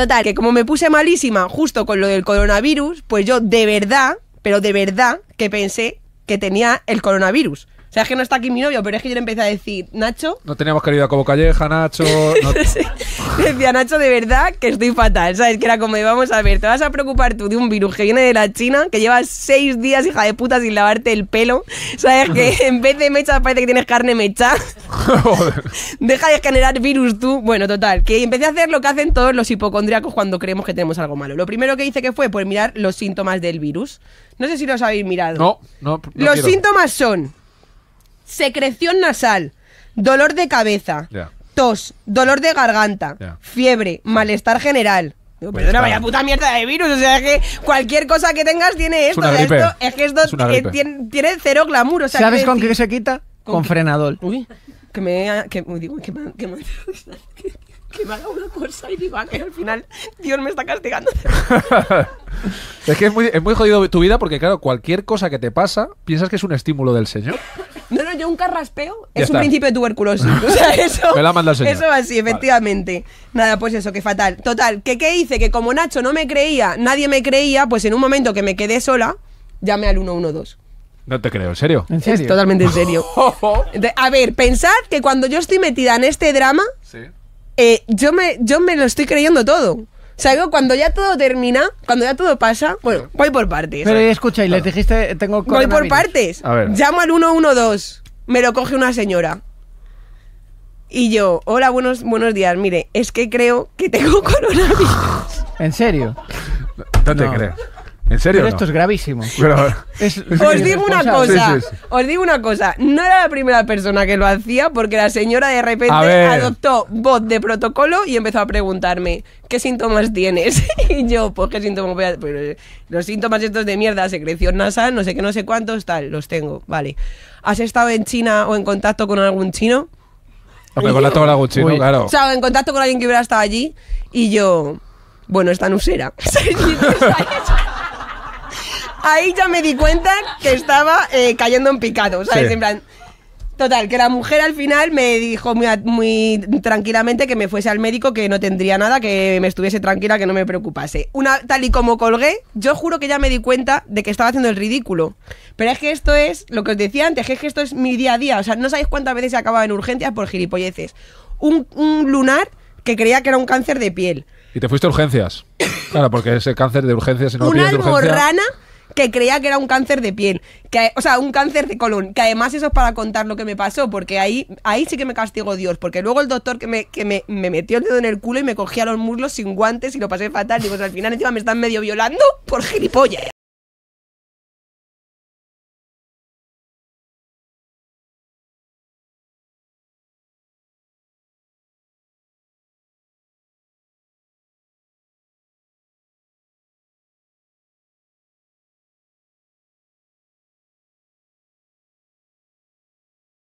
Total, que como me puse malísima justo con lo del coronavirus, pues yo de verdad, pero de verdad, que pensé que tenía el coronavirus. O sea, es que no está aquí mi novio, pero es que yo le empecé a decir, Nacho. No teníamos a como Calleja, Nacho. Decía Nacho, de verdad que estoy fatal. ¿Sabes? Que era como, vamos a ver, te vas a preocupar tú de un virus que viene de la China, que llevas seis días, hija de puta, sin lavarte el pelo. ¿Sabes? Que en vez de mecha parece que tienes carne mecha. Deja de generar virus tú. Bueno, total. Que empecé a hacer lo que hacen todos los hipocondríacos cuando creemos que tenemos algo malo. Lo primero que hice que fue, pues mirar los síntomas del virus. No sé si los habéis mirado. No, no. no los síntomas son secreción nasal, dolor de cabeza, Ya tos, dolor de garganta, fiebre, malestar general. Digo, Pues vaya puta mierda de virus. O sea que cualquier cosa que tengas tiene esto. esto- es que esto Es tiene, cero glamour. ¿Sabes con qué se quita? ¿Con frenadol. frenador. Uy, que me. Que, que, me- que que haga una cosa y digo, ah, que al final Dios me está castigando. Es que es muy, es muy jodido tu vida porque, claro, cualquier cosa que te pasa, piensas que es un estímulo del Señor. No, no, yo un carraspeo es un principio de tuberculosis. O sea, eso, me la Eso así, efectivamente. Nada, pues eso, que fatal. Total, que qué hice? Que como Nacho no me creía, nadie me creía, pues en un momento que me quedé sola, llamé al 112. No te creo, ¿en serio? ¿En Es totalmente en serio. A ver, pensad que cuando yo estoy metida en este drama, eh, yo, me, yo me lo estoy creyendo todo. O cuando ya todo termina, cuando ya todo pasa, bueno, voy por partes. Pero escucha, y les dijiste, tengo Voy por partes. A ver. Llamo al 112. Me lo coge una señora. Y yo, hola, buenos, buenos días. Mire, es que creo que tengo coronavirus. ¿En serio? No te creo. ¿En serio? Pero esto es gravísimo. os digo una cosa, os digo una cosa, no era la primera persona que lo hacía porque la señora de repente adoptó voz de protocolo y empezó a preguntarme, ¿qué síntomas tienes? y yo, pues qué síntomas voy a... Eh, los síntomas estos de mierda, secreción nasal, no sé qué, no sé cuántos, tal, los tengo, vale. ¿Has estado en China o en contacto con algún chino? ¿En contacto con algún chino, claro. O sea, en contacto con alguien que hubiera estado allí y yo, bueno, esta no ahí ya me di cuenta que estaba eh, cayendo en picado, ¿sabes? En plan. Total, que la mujer al final me dijo muy, tranquilamente que me fuese al médico, que no tendría nada, que me estuviese tranquila, que no me preocupase. Una, tal y como colgué, yo juro que ya me di cuenta de que estaba haciendo el ridículo. Pero es que esto es, lo que os decía antes, que es que esto es mi día a día. O sea, no sabéis cuántas veces he acabado en urgencias por gilipolleces. Un, lunar que creía que era un cáncer de piel. ¿Y te fuiste a urgencias? claro, porque ese cáncer de urgencias... Si Una almorrana que creía que era un cáncer de piel, que, o sea, un cáncer de colon, que además eso es para contar lo que me pasó, porque ahí, ahí sí que me castigó Dios, porque luego el doctor que, me, que me, metió el dedo en el culo y me cogía los muslos sin guantes y lo pasé fatal, digo, pues al final encima me están medio violando por gilipollas.